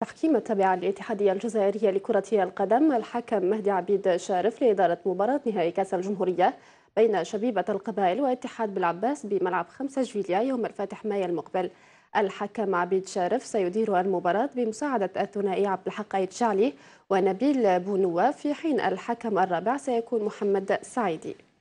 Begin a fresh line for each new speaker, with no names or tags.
تحكيم التابعة للاتحادية الجزائرية لكرة القدم الحكم مهدي عبيد شارف لإدارة مباراة نهائي كأس الجمهورية بين شبيبة القبائل واتحاد بالعباس بملعب 5 جويليا يوم الفاتح ماي المقبل الحكم عبيد شارف سيدير المباراة بمساعدة الثنائي عبد الحق عيد شعلي ونبيل بونوا في حين الحكم الرابع سيكون محمد سعيدي